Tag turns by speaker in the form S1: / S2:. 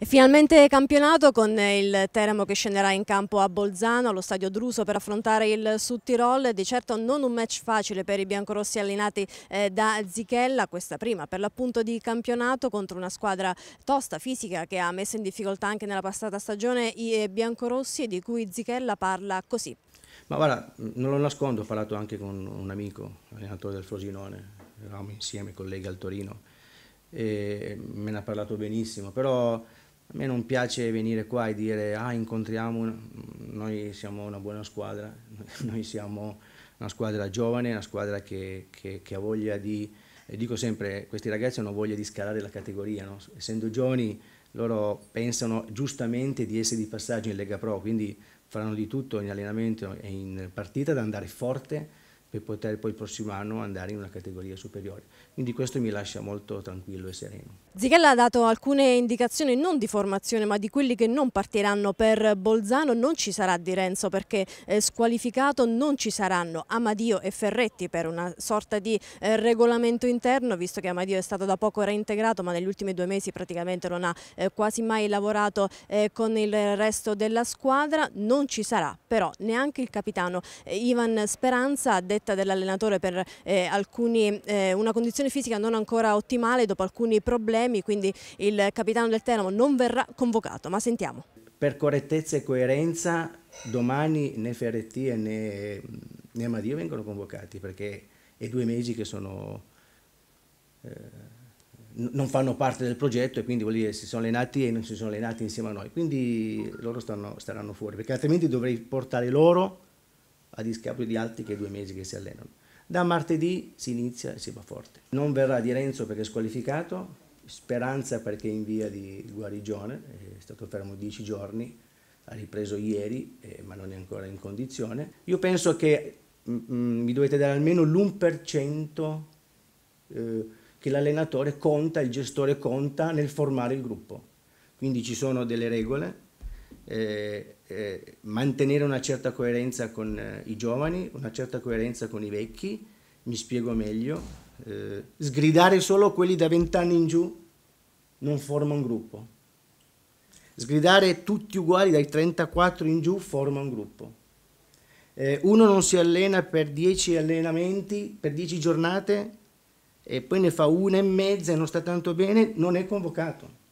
S1: Finalmente campionato con il Teramo che scenderà in campo a Bolzano, allo stadio Druso per affrontare il Sud Tirol. Di certo non un match facile per i biancorossi allenati eh, da Zichella, questa prima per l'appunto di campionato contro una squadra tosta fisica che ha messo in difficoltà anche nella passata stagione i eh, biancorossi e di cui Zichella parla così.
S2: Ma guarda, non lo nascondo, ho parlato anche con un amico, allenatore del Frosinone, eravamo insieme collega al Torino e me ne ha parlato benissimo, però a me non piace venire qua e dire ah incontriamo, noi siamo una buona squadra, noi siamo una squadra giovane, una squadra che, che, che ha voglia di, dico sempre, questi ragazzi hanno voglia di scalare la categoria, no? essendo giovani loro pensano giustamente di essere di passaggio in Lega Pro, quindi faranno di tutto in allenamento e in partita ad andare forte per poter poi il prossimo anno andare in una categoria superiore. Quindi questo mi lascia molto tranquillo e sereno.
S1: Zichella ha dato alcune indicazioni non di formazione ma di quelli che non partiranno per Bolzano, non ci sarà Di Renzo perché eh, squalificato non ci saranno Amadio e Ferretti per una sorta di eh, regolamento interno visto che Amadio è stato da poco reintegrato ma negli ultimi due mesi praticamente non ha eh, quasi mai lavorato eh, con il resto della squadra, non ci sarà però neanche il capitano eh, Ivan Speranza ha detto bolletta dell'allenatore per eh, alcuni, eh, una condizione fisica non ancora ottimale dopo alcuni problemi, quindi il capitano del Teramo non verrà convocato, ma sentiamo.
S2: Per correttezza e coerenza domani né Ferretti né, né Amadio vengono convocati perché è due mesi che sono, eh, non fanno parte del progetto e quindi vuol dire si sono allenati e non si sono allenati insieme a noi, quindi loro stanno, staranno fuori perché altrimenti dovrei portare loro a discapito di altri che due mesi che si allenano. Da martedì si inizia e si va forte. Non verrà Di Renzo perché è squalificato, Speranza perché è in via di guarigione, è stato fermo 10 giorni, ha ripreso ieri eh, ma non è ancora in condizione. Io penso che mm, mm, mi dovete dare almeno l'1% eh, che l'allenatore conta, il gestore conta nel formare il gruppo. Quindi ci sono delle regole eh, eh, mantenere una certa coerenza con eh, i giovani, una certa coerenza con i vecchi, mi spiego meglio, eh, sgridare solo quelli da 20 anni in giù non forma un gruppo, sgridare tutti uguali dai 34 in giù forma un gruppo. Eh, uno non si allena per 10 allenamenti, per 10 giornate e poi ne fa una e mezza e non sta tanto bene, non è convocato